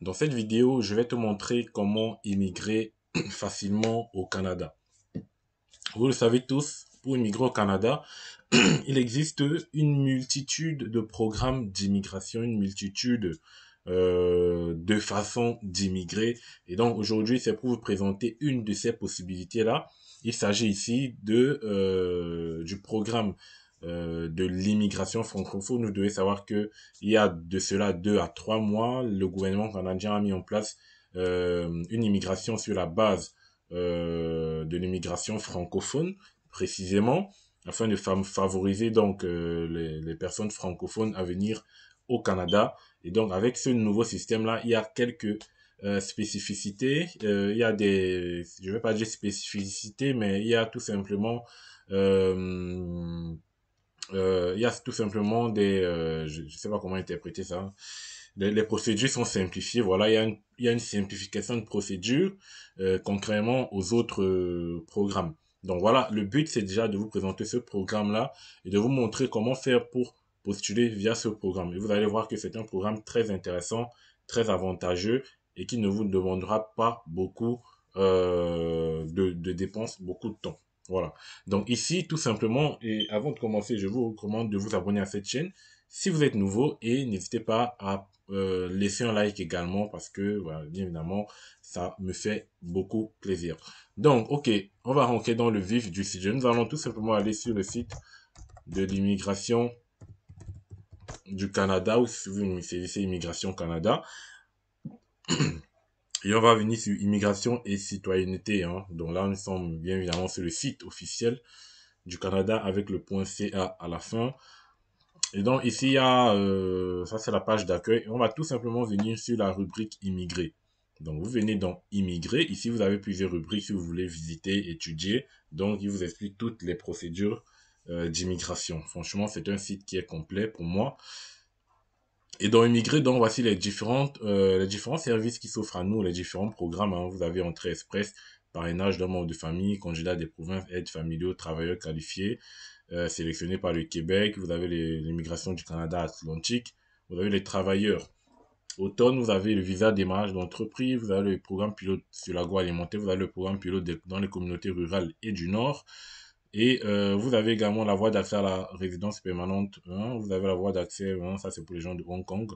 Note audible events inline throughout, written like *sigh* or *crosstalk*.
Dans cette vidéo, je vais te montrer comment immigrer *clears throat* facilement au Canada. Vous le savez tous, pour immigrer au Canada, *clears throat* il existe une multitude de programmes d'immigration, une multitude euh, de façons d'immigrer. Et donc aujourd'hui, c'est pour vous présenter une de ces possibilités-là. Il s'agit ici de, euh, du programme euh, de l'immigration francophone, vous devez savoir que il y a de cela deux à trois mois, le gouvernement canadien a mis en place euh, une immigration sur la base euh, de l'immigration francophone, précisément, afin de favoriser donc les, personnes francophones à venir au Canada. Et donc avec ce nouveau système-là, il y a quelques spécificités, il y a des, je ne vais pas dire spécificités, mais il y a tout simplement il y a tout simplement des, euh, je ne sais pas comment interpréter ça, les, procédures sont simplifiées. Voilà, il y a une, simplification de procédures euh, contrairement aux autres euh, programmes. Donc voilà, le but c'est déjà de vous présenter ce programme-là et de vous montrer comment faire pour postuler via ce programme. Et vous allez voir que c'est un programme très intéressant, très avantageux et qui ne vous demandera pas beaucoup de dépenses, beaucoup de temps. Voilà. Donc ici, tout simplement, et avant de commencer, je vous recommande de vous abonner à cette chaîne si vous êtes nouveau et n'hésitez pas à euh, laisser un like également parce que, voilà, bien évidemment, ça me fait beaucoup plaisir. Donc, ok, on va rentrer dans le vif du sujet. Nous allons tout simplement aller sur le site de l'immigration du Canada ou si vous me saisissez Immigration Canada. *clears throat* Et on va venir sur immigration et citoyenneté. Hein. Donc là, nous sommes bien évidemment sur le site officiel du Canada avec le point .ca à la fin. Et donc ici, il y a, euh, ça c'est la page d'accueil. On va tout simplement venir sur la rubrique Immigrer ». Donc vous venez dans Immigrer ». Ici, vous avez plusieurs rubriques si vous voulez visiter, étudier. Donc il vous explique toutes les procédures euh, d'immigration. Franchement, c'est un site qui est complet pour moi. Et dans Immigré, donc, voici les, différentes, euh, les différents services qui s'offrent à nous, les différents programmes. Hein. Vous avez entrée express, parrainage d'un membre de famille, Candidat des provinces, aide familiaux, travailleurs qualifiés, euh, sélectionnés par le Québec. Vous avez l'immigration du Canada Atlantique. Vous avez les travailleurs. Automne, vous avez le visa démarrage d'entreprise, vous avez le programme pilote sur l'agroalimentaire, vous avez le programme pilote dans les communautés rurales et du Nord. Et euh, vous avez également la voie d'accès à la résidence permanente. Hein. Vous avez la voie d'accès, hein, ça c'est pour les gens de Hong Kong.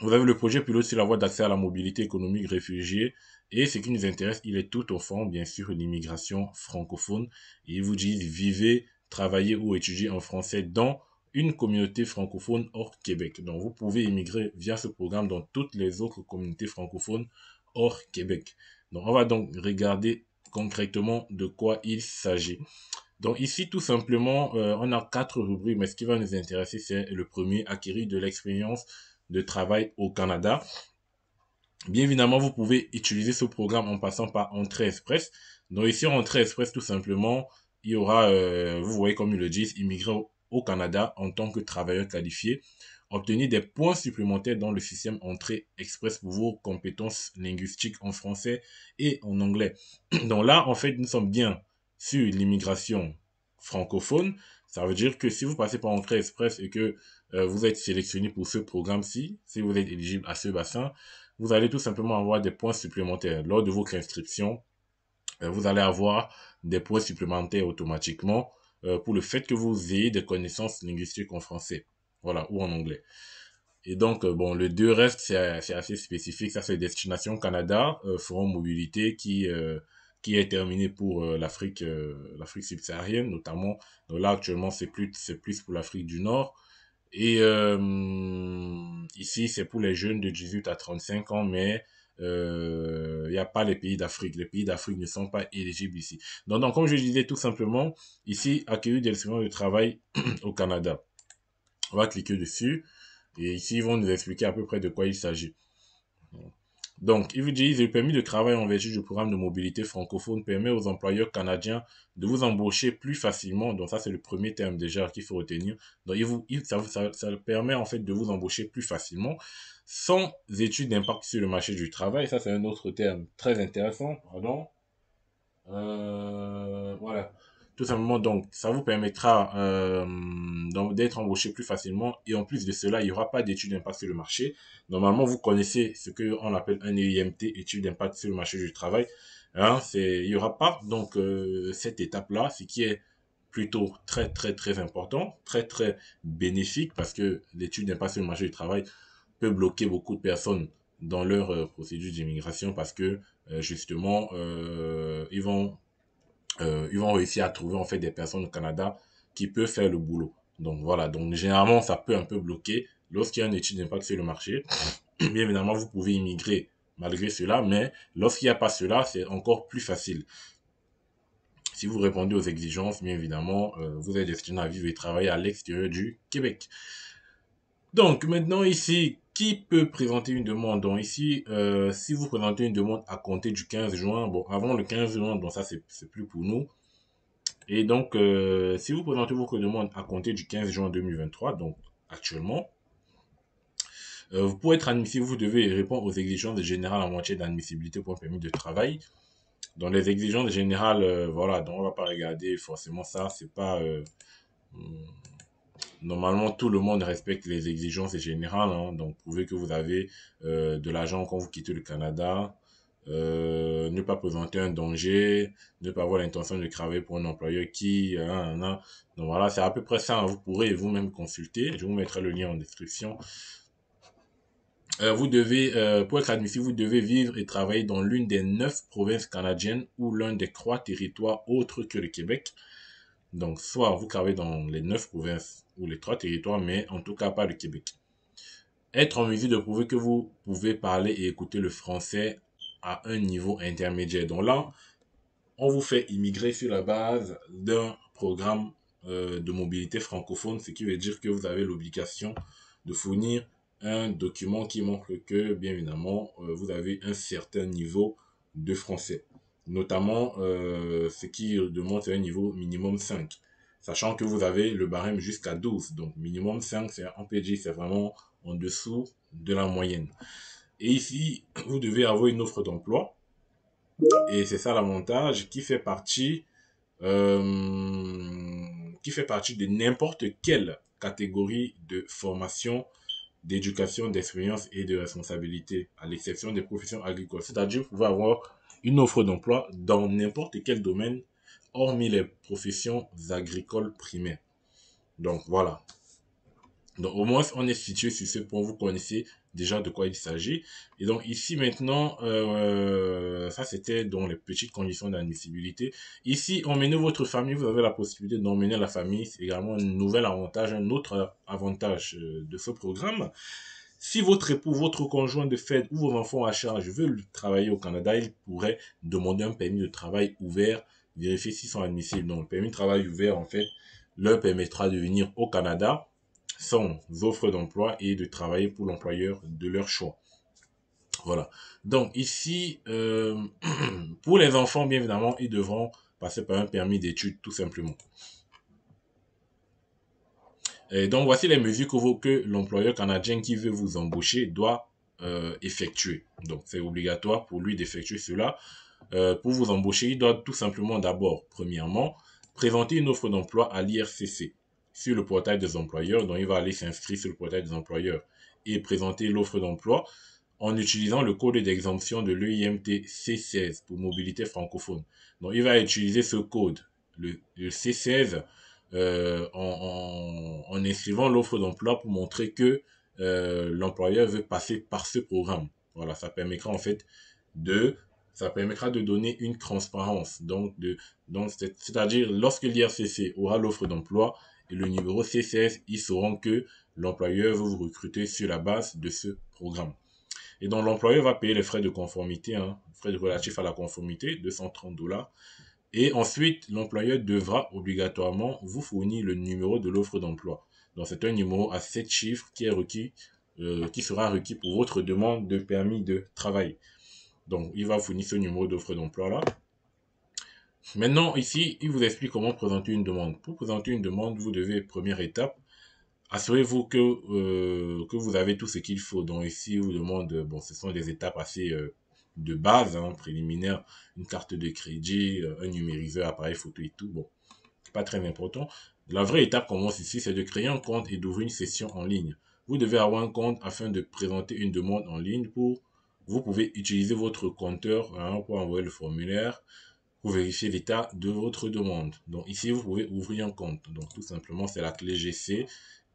vous avez le projet pilote sur la voie d'accès à la mobilité économique réfugiée. Et ce qui nous intéresse, il est tout au fond, bien sûr, l'immigration francophone. Et ils vous disent vivez, travaillez ou étudiez en français dans une communauté francophone hors Québec. Donc vous pouvez immigrer via ce programme dans toutes les autres communautés francophones hors Québec. Donc on va donc regarder concrètement de quoi il s'agit. Donc ici, tout simplement, euh, on a quatre rubriques, mais ce qui va nous intéresser, c'est le premier, acquérir de l'expérience de travail au Canada. Bien évidemment, vous pouvez utiliser ce programme en passant par Entrée Express. Donc ici, Entrée Express, tout simplement, il y aura, euh, vous voyez comme ils le disent, immigrés au Canada en tant que travailleur qualifié, obtenir des points supplémentaires dans le système entrée express pour vos compétences linguistiques en français et en anglais. *clears throat* Donc là, en fait, nous sommes bien sur l'immigration francophone. Ça veut dire que si vous passez par entrée express et que euh, vous êtes sélectionné pour ce programme-ci, si vous êtes éligible à ce bassin, vous allez tout simplement avoir des points supplémentaires. Lors de votre inscription, euh, vous allez avoir des points supplémentaires automatiquement euh, pour le fait que vous ayez des connaissances linguistiques en français, voilà, ou en anglais. Et donc, euh, bon, le deux reste, c'est assez spécifique. Ça, c'est Destination Canada, euh, Forum Mobilité, qui, euh, qui est terminé pour l'Afrique l'Afrique subsaharienne, notamment. là, actuellement, c'est plus, plus pour l'Afrique du Nord. Et ici, c'est pour les jeunes de 18 à 35 ans, mais il euh, n'y a pas les pays d'Afrique. Les pays d'Afrique ne sont pas éligibles ici. Donc, comme je disais tout simplement, ici, accueillir des instruments de travail *clears throat* au Canada. On va cliquer dessus. Et ici, ils vont nous expliquer à peu près de quoi il s'agit. Donc, dit, le permis de travail en vertu du programme de mobilité francophone, permet aux employeurs canadiens de vous embaucher plus facilement. Donc, ça, c'est le premier terme déjà qu'il faut retenir. Donc, il vous, ça, ça, ça, permet en fait de vous embaucher plus facilement sans étude d'impact sur le marché du travail. Ça, c'est un autre terme très intéressant. Pardon. Euh, voilà. Tout simplement, donc, ça vous permettra euh, d'être embauché plus facilement. Et en plus de cela, il n'y aura pas d'étude d'impact sur le marché. Normalement, vous connaissez ce qu'on appelle un EIMT, étude d'impact sur le marché du travail. Hein, il n'y aura pas donc euh, cette étape-là, ce qui est plutôt très très très important, très très bénéfique parce que l'étude d'impact sur le marché du travail peut bloquer beaucoup de personnes dans leur euh, procédure d'immigration parce que euh, justement ils vont ils vont réussir à trouver en fait des personnes au Canada qui peuvent faire le boulot. Donc voilà, donc généralement, ça peut un peu bloquer lorsqu'il y a une étude d'impact sur le marché. *clears throat* Bien évidemment, vous pouvez immigrer malgré cela, mais lorsqu'il n'y a pas cela, c'est encore plus facile. Si vous répondez aux exigences, bien évidemment, euh, vous êtes destiné à vivre et travailler à l'extérieur du Québec. Donc maintenant ici, qui peut présenter une demande Donc ici, euh, si vous présentez une demande à compter du 15 juin, bon, avant le 15 juin, donc ça c'est plus pour nous, et donc, euh, si vous présentez vos demandes à compter du 15 juin 2023, donc actuellement, euh, vous pouvez être admissible, vous devez répondre aux exigences générales en matière d'admissibilité pour un permis de travail. Dans les exigences générales, euh, voilà, donc on va pas regarder forcément ça, c'est pas... Hmm, normalement, tout le monde respecte les exigences générales, hein. donc prouvez que vous avez de l'argent quand vous quittez le Canada, euh, ne pas présenter un danger, ne pas avoir l'intention de craver pour un employeur qui... Euh, donc voilà, c'est à peu près ça. Vous pourrez vous-même consulter. Je vous mettrai le lien en description. Euh, vous devez, euh, pour être admissible, vous devez vivre et travailler dans l'une des neuf provinces canadiennes ou l'un des trois territoires autres que le Québec. Donc, soit vous travaillez dans les neuf provinces ou les trois territoires, mais en tout cas pas le Québec être en mesure de prouver que vous pouvez parler et écouter le français un niveau intermédiaire. Donc là, on vous fait immigrer sur la base d'un programme euh, de mobilité francophone, ce qui veut dire que vous avez l'obligation de fournir un document qui montre que, bien évidemment, euh, vous avez un certain niveau de français. Notamment, euh, ce qui demande, un niveau minimum 5. Sachant que vous avez le barème jusqu'à 12. Donc, minimum 5, c'est, un pj c'est vraiment en dessous de la moyenne. Et ici, *clears throat* vous devez avoir une offre d'emploi. Et c'est ça l'avantage qui fait partie, euh, qui fait partie de n'importe quelle catégorie de formation, d'éducation, d'expérience et de responsabilité, à l'exception des professions agricoles. C'est-à-dire, vous pouvez avoir une offre d'emploi dans n'importe quel domaine, hormis les professions agricoles primaires. Donc voilà. Donc au moins, on est situé sur ce point, vous connaissez déjà de quoi il s'agit. Et donc ici maintenant, euh, ça c'était dans les petites conditions d'admissibilité. Ici, emmener votre famille, vous avez la possibilité d'emmener la famille. C'est également un nouvel avantage, un autre avantage euh, de ce programme. Si votre époux, votre conjoint de fait ou vos enfants à charge veulent travailler au Canada, ils pourraient demander un permis de travail ouvert, vérifier s'ils sont admissibles. Donc le permis de travail ouvert, en fait, leur permettra de venir au Canada sans offre d'emploi et de travailler pour l'employeur de leur choix. Voilà. Donc ici, euh, *clears throat* pour les enfants, bien évidemment, ils devront passer par un permis d'études, tout simplement. Et donc voici les mesures que, l'employeur canadien qui veut vous embaucher doit euh, effectuer. Donc c'est obligatoire pour lui d'effectuer cela. Euh, pour vous embaucher, il doit tout simplement d'abord, premièrement, présenter une offre d'emploi à l'IRCC sur le portail des employeurs. Donc, il va aller s'inscrire sur le portail des employeurs et présenter l'offre d'emploi en utilisant le code d'exemption de l'EIMT C16 pour mobilité francophone. Donc, il va utiliser ce code, le, C16, euh, en, en, inscrivant l'offre d'emploi pour montrer que euh, l'employeur veut passer par ce programme. Voilà, ça permettra en fait de ça permettra de donner une transparence. Donc, de, donc c'est, à dire lorsque l'IRCC aura l'offre d'emploi, et le numéro c ils sauront que l'employeur veut vous recruter sur la base de ce programme. Et donc l'employeur va payer les frais de conformité, hein, frais relatifs à la conformité, 230 dollars. Et ensuite, l'employeur devra obligatoirement vous fournir le numéro de l'offre d'emploi. Donc c'est un numéro à 7 chiffres qui est requis, euh, qui sera requis pour votre demande de permis de travail. Donc il va fournir ce numéro d'offre d'emploi là. Maintenant, ici, il vous explique comment présenter une demande. Pour présenter une demande, vous devez, première étape, assurez-vous que, euh, que vous avez tout ce qu'il faut. Donc ici, il vous demande, bon, ce sont des étapes assez euh, de base, hein, préliminaires, une carte de crédit, euh, un numériseur, appareil photo et tout. Bon, pas très important. La vraie étape commence ici, c'est de créer un compte et d'ouvrir une session en ligne. Vous devez avoir un compte afin de présenter une demande en ligne pour... Vous pouvez utiliser votre compteur hein, pour envoyer le formulaire vérifier l'état de votre demande. Donc ici, vous pouvez ouvrir un compte. Donc tout simplement, c'est la clé GC.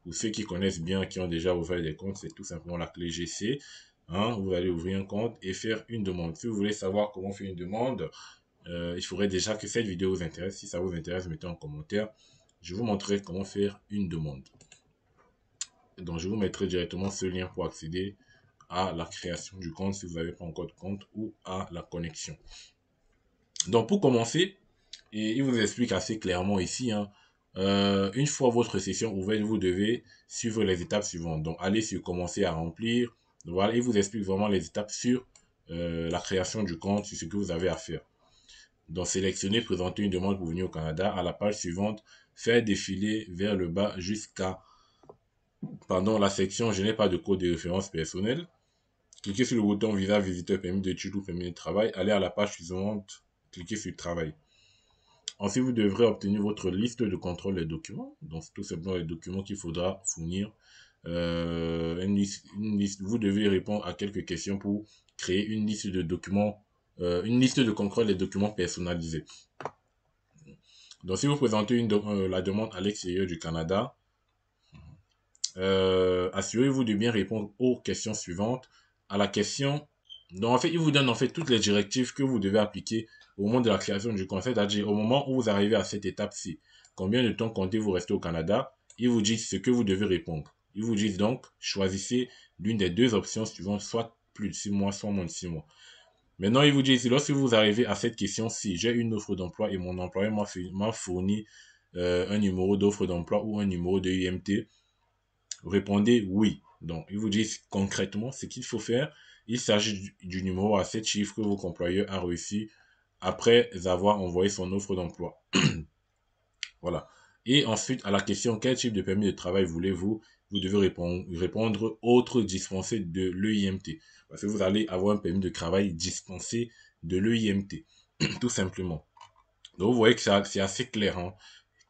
Pour ceux qui connaissent bien, qui ont déjà ouvert des comptes, c'est tout simplement la clé GC. Hein, vous allez ouvrir un compte et faire une demande. Si vous voulez savoir comment faire une demande, euh, il faudrait déjà que cette vidéo vous intéresse. Si ça vous intéresse, mettez en commentaire. Je vous montrerai comment faire une demande. Donc, je vous mettrai directement ce lien pour accéder à la création du compte si vous n'avez pas encore de compte ou à la connexion. Donc pour commencer, et il vous explique assez clairement ici, hein, euh, une fois votre session ouverte, vous devez suivre les étapes suivantes. Donc allez sur commencer à remplir. Voilà, il vous explique vraiment les étapes sur euh, la création du compte, sur ce que vous avez à faire. Donc sélectionnez, présenter une demande pour venir au Canada. À la page suivante, faire défiler vers le bas jusqu'à pendant la section Je n'ai pas de code de référence personnelle. Cliquez sur le bouton Visa, visiteur, permis de ou permis de travail. Allez à la page suivante cliquez sur Travail. Ensuite, vous devrez obtenir votre liste de contrôle des documents. Donc, tout simplement les documents qu'il faudra fournir. Euh, vous devez répondre à quelques questions pour créer une liste de documents, euh, une liste de contrôle des documents personnalisés. Donc, si vous présentez euh, la demande à l'extérieur du Canada, assurez-vous de bien répondre aux questions suivantes. À la question donc, en fait, il vous donne en fait toutes les directives que vous devez appliquer au moment de la création du conseil. c'est-à-dire au moment où vous arrivez à cette étape-ci. Combien de temps comptez-vous rester au Canada Ils vous disent ce que vous devez répondre. Ils vous disent donc, choisissez l'une des deux options suivantes, soit plus de 6 mois, soit moins de 6 mois. Maintenant, ils vous disent, lorsque vous arrivez à cette question, si j'ai une offre d'emploi et mon employeur m'a fourni euh, un numéro d'offre d'emploi ou un numéro de IMT. répondez oui. Donc, ils vous disent concrètement ce qu'il faut faire il s'agit du numéro à 7 chiffres que votre employeur a reçu après avoir envoyé son offre d'emploi. *clears throat* voilà. Et ensuite, à la question quel type de permis de travail voulez-vous Vous devez répondre, répondre autre dispensé de l'EIMT. Parce que vous allez avoir un permis de travail dispensé de l'EIMT. *clears throat* Tout simplement. Donc vous voyez que c'est assez clair, hein.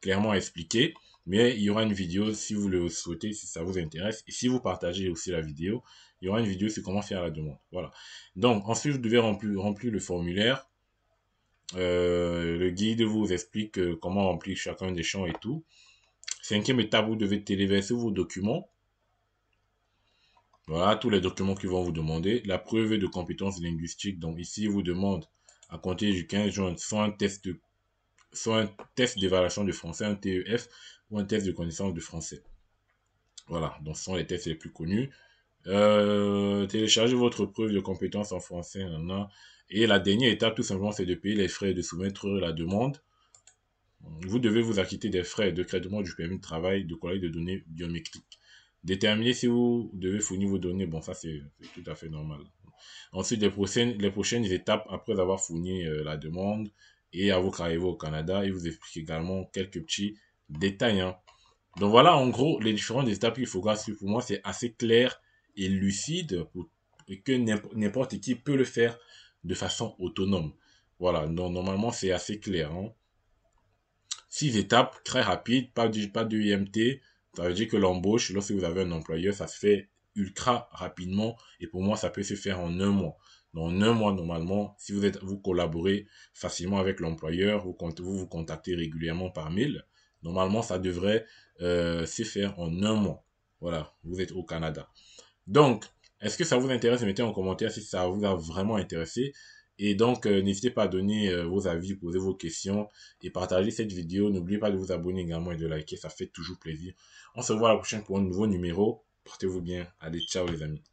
clairement expliqué. Mais il y aura une vidéo si vous le souhaitez, si ça vous intéresse. Et si vous partagez aussi la vidéo, il y aura une vidéo sur comment faire la demande. Voilà. Donc, ensuite, vous devez remplir, le formulaire. Euh, le guide vous explique euh, comment remplir chacun des champs et tout. Cinquième étape, vous devez téléverser vos documents. Voilà, tous les documents qui vont vous demander. La preuve de compétence linguistique. Donc ici, ils vous demande à compter du 15 juin soit un test, soit un test d'évaluation de français, un TEF, ou un test de connaissance de français. Voilà, donc ce sont les tests les plus connus. Euh, téléchargez votre preuve de compétence en français. Et la dernière étape, tout simplement, c'est de payer les frais de soumettre la demande. Vous devez vous acquitter des frais de traitement du permis de travail, de collecte de données biométriques. Déterminer si vous devez fournir vos données. Bon, ça, c'est tout à fait normal. Ensuite, les prochaines, les prochaines étapes, après avoir fourni euh, la demande et à vos au Canada, il vous explique également quelques petits détails. Hein. Donc voilà, en gros, les différentes étapes qu'il faut suivre. Pour moi, c'est assez clair et lucide pour, que n'importe qui peut le faire de façon autonome. Voilà, donc normalement c'est assez clair. Hein. Six étapes, très rapide pas du pas de IMT. Ça veut dire que l'embauche, lorsque vous avez un employeur, ça se fait ultra rapidement. Et pour moi, ça peut se faire en un mois. Dans un mois, normalement, si vous, êtes, vous collaborez facilement avec l'employeur, ou quand vous vous contactez régulièrement par mail, normalement, ça devrait euh, se faire en un mois. Voilà, vous êtes au Canada. Donc, est-ce que ça vous intéresse Mettez en commentaire si ça vous a vraiment intéressé. Et donc, euh, n'hésitez pas à donner euh, vos avis, poser vos questions et partager cette vidéo. N'oubliez pas de vous abonner également et de liker, ça fait toujours plaisir. On se voit à la prochaine pour un nouveau numéro. Portez-vous bien. Allez, ciao les amis.